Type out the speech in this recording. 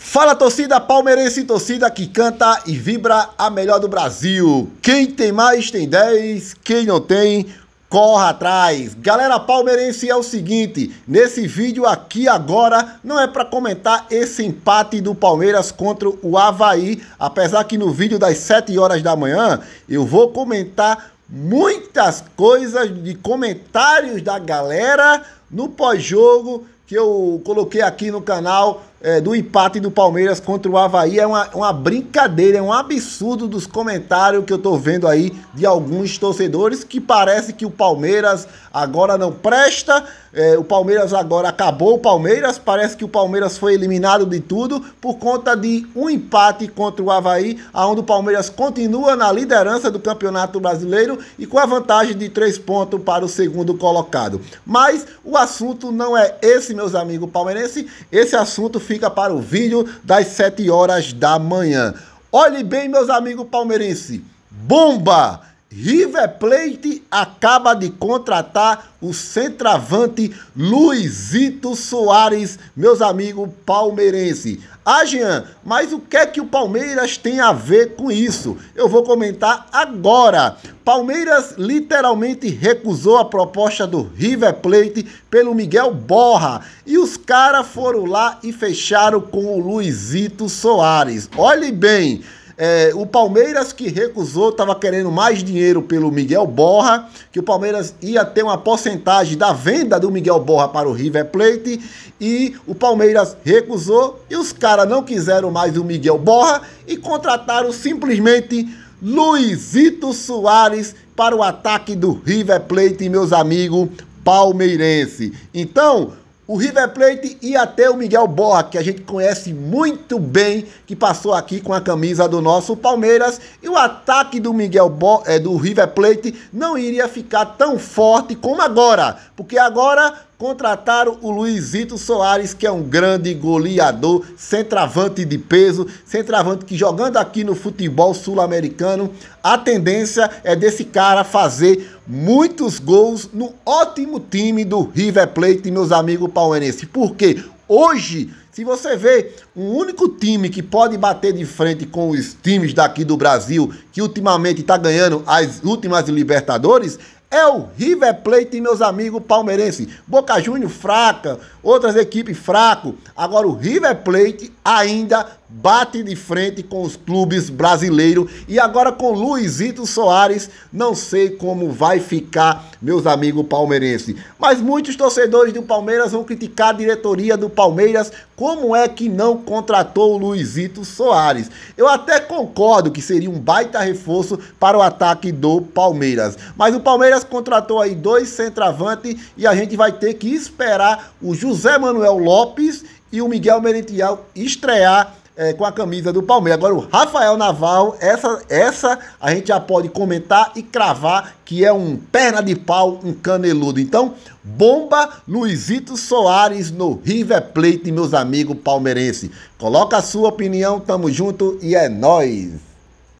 Fala torcida palmeirense, torcida que canta e vibra a melhor do Brasil. Quem tem mais tem 10, quem não tem, corra atrás. Galera palmeirense, é o seguinte, nesse vídeo aqui agora não é para comentar esse empate do Palmeiras contra o Havaí, apesar que no vídeo das 7 horas da manhã eu vou comentar muitas coisas de comentários da galera no pós-jogo que eu coloquei aqui no canal é, do empate do Palmeiras contra o Havaí é uma, uma brincadeira, é um absurdo dos comentários que eu estou vendo aí de alguns torcedores que parece que o Palmeiras agora não presta, é, o Palmeiras agora acabou o Palmeiras, parece que o Palmeiras foi eliminado de tudo por conta de um empate contra o Havaí, onde o Palmeiras continua na liderança do Campeonato Brasileiro e com a vantagem de três pontos para o segundo colocado. Mas o assunto não é esse, meus amigos palmeirenses, esse assunto fica para o vídeo das 7 horas da manhã. Olhe bem, meus amigos palmeirenses. Bomba! River Plate acaba de contratar o centroavante Luizito Soares, meus amigos palmeirense. Ah, Jean, mas o que é que o Palmeiras tem a ver com isso? Eu vou comentar agora. Palmeiras literalmente recusou a proposta do River Plate pelo Miguel Borra e os caras foram lá e fecharam com o Luizito Soares. Olhe bem, é, o Palmeiras que recusou, estava querendo mais dinheiro pelo Miguel Borra, que o Palmeiras ia ter uma porcentagem da venda do Miguel Borra para o River Plate, e o Palmeiras recusou, e os caras não quiseram mais o Miguel Borra e contrataram simplesmente Luizito Soares para o ataque do River Plate, meus amigos palmeirense. Então, o River Plate e até o Miguel Borra, que a gente conhece muito bem, que passou aqui com a camisa do nosso Palmeiras. E o ataque do Miguel Bo é, do River Plate não iria ficar tão forte como agora, porque agora Contrataram o Luizito Soares, que é um grande goleador, centravante de peso, centravante que jogando aqui no futebol sul-americano, a tendência é desse cara fazer muitos gols no ótimo time do River Plate, meus amigos pauenenses. Porque hoje, se você vê um único time que pode bater de frente com os times daqui do Brasil, que ultimamente está ganhando as últimas Libertadores, é o River Plate, meus amigos palmeirenses. Boca Júnior fraca, outras equipes fraco. Agora o River Plate ainda bate de frente com os clubes brasileiros e agora com Luizito Soares, não sei como vai ficar, meus amigos palmeirenses. Mas muitos torcedores do Palmeiras vão criticar a diretoria do Palmeiras, como é que não contratou o Luizito Soares? Eu até concordo que seria um baita reforço para o ataque do Palmeiras, mas o Palmeiras Palmeiras contratou aí dois centroavantes e a gente vai ter que esperar o José Manuel Lopes e o Miguel Merentiel estrear é, com a camisa do Palmeiras. Agora, o Rafael Naval, essa, essa a gente já pode comentar e cravar que é um perna de pau, um caneludo. Então, bomba Luizito Soares no River Plate, meus amigos palmeirenses. Coloca a sua opinião, tamo junto e é nóis!